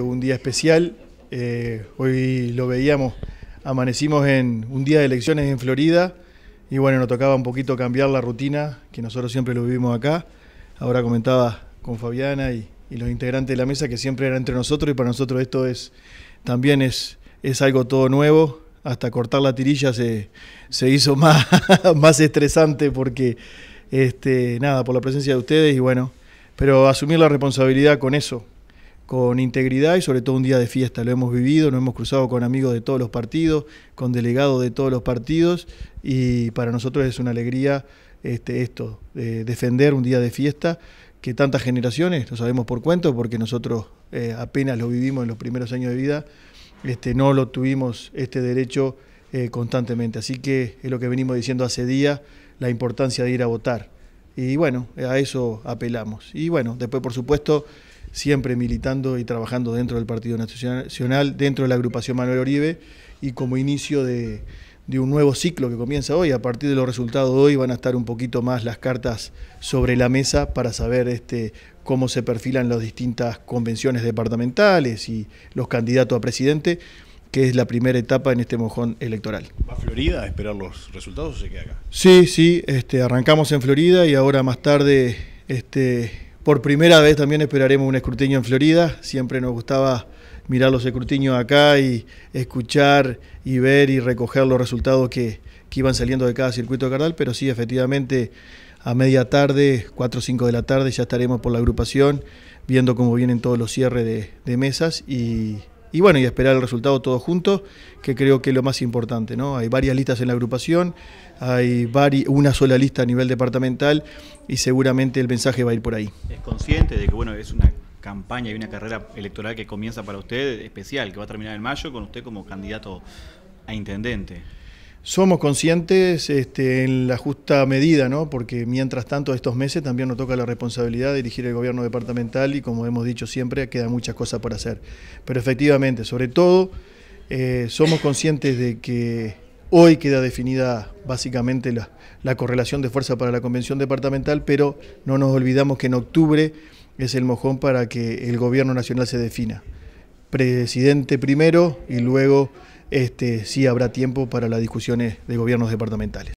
Un día especial, eh, hoy lo veíamos, amanecimos en un día de elecciones en Florida y bueno, nos tocaba un poquito cambiar la rutina, que nosotros siempre lo vivimos acá. Ahora comentaba con Fabiana y, los integrantes de la mesa que siempre era entre nosotros y para nosotros esto es también es, es algo todo nuevo. Hasta cortar la tirilla se, se hizo más, más estresante porque, este, nada, por la presencia de ustedes y bueno, pero asumir la responsabilidad con eso, con integridad y sobre todo un día de fiesta. Lo hemos vivido, nos hemos cruzado con amigos de todos los partidos, con delegados de todos los partidos y para nosotros es una alegría este, esto, eh, defender un día de fiesta que tantas generaciones, lo sabemos por cuento, porque nosotros eh, apenas lo vivimos en los primeros años de vida, este, no lo tuvimos este derecho eh, constantemente. Así que es lo que venimos diciendo hace días, la importancia de ir a votar. Y bueno, a eso apelamos. Y bueno, después por supuesto siempre militando y trabajando dentro del Partido Nacional, dentro de la agrupación Manuel Oribe y como inicio de, un nuevo ciclo que comienza hoy. A partir de los resultados de hoy van a estar un poquito más las cartas sobre la mesa para saber este, cómo se perfilan las distintas convenciones departamentales y los candidatos a presidente, que es la primera etapa en este mojón electoral. ¿Va a Florida a esperar los resultados o se queda acá? Sí, sí, este, arrancamos en Florida y ahora más tarde este, por primera vez también esperaremos un escrutinio en Florida. Siempre nos gustaba mirar los escrutinios acá y escuchar y ver y recoger los resultados que, iban saliendo de cada circuito de Cardal, pero sí, efectivamente, a media tarde, 4 o 5 de la tarde, ya estaremos por la agrupación viendo cómo vienen todos los cierres de mesas y y bueno, y esperar el resultado todos juntos, que creo que es lo más importante, ¿no? Hay varias listas en la agrupación, hay una sola lista a nivel departamental y seguramente el mensaje va a ir por ahí. ¿Es consciente de que bueno, es una campaña y una carrera electoral que comienza para usted especial, que va a terminar en mayo con usted como candidato a intendente? Somos conscientes este, en la justa medida, ¿no? porque mientras tanto estos meses también nos toca la responsabilidad de dirigir el gobierno departamental y como hemos dicho siempre, queda muchas cosas por hacer. Pero efectivamente, sobre todo, eh, somos conscientes de que hoy queda definida básicamente la, la correlación de fuerza para la convención departamental, pero no nos olvidamos que en octubre es el mojón para que el gobierno nacional se defina. Presidente primero y luego este, sí habrá tiempo para las discusiones de gobiernos departamentales.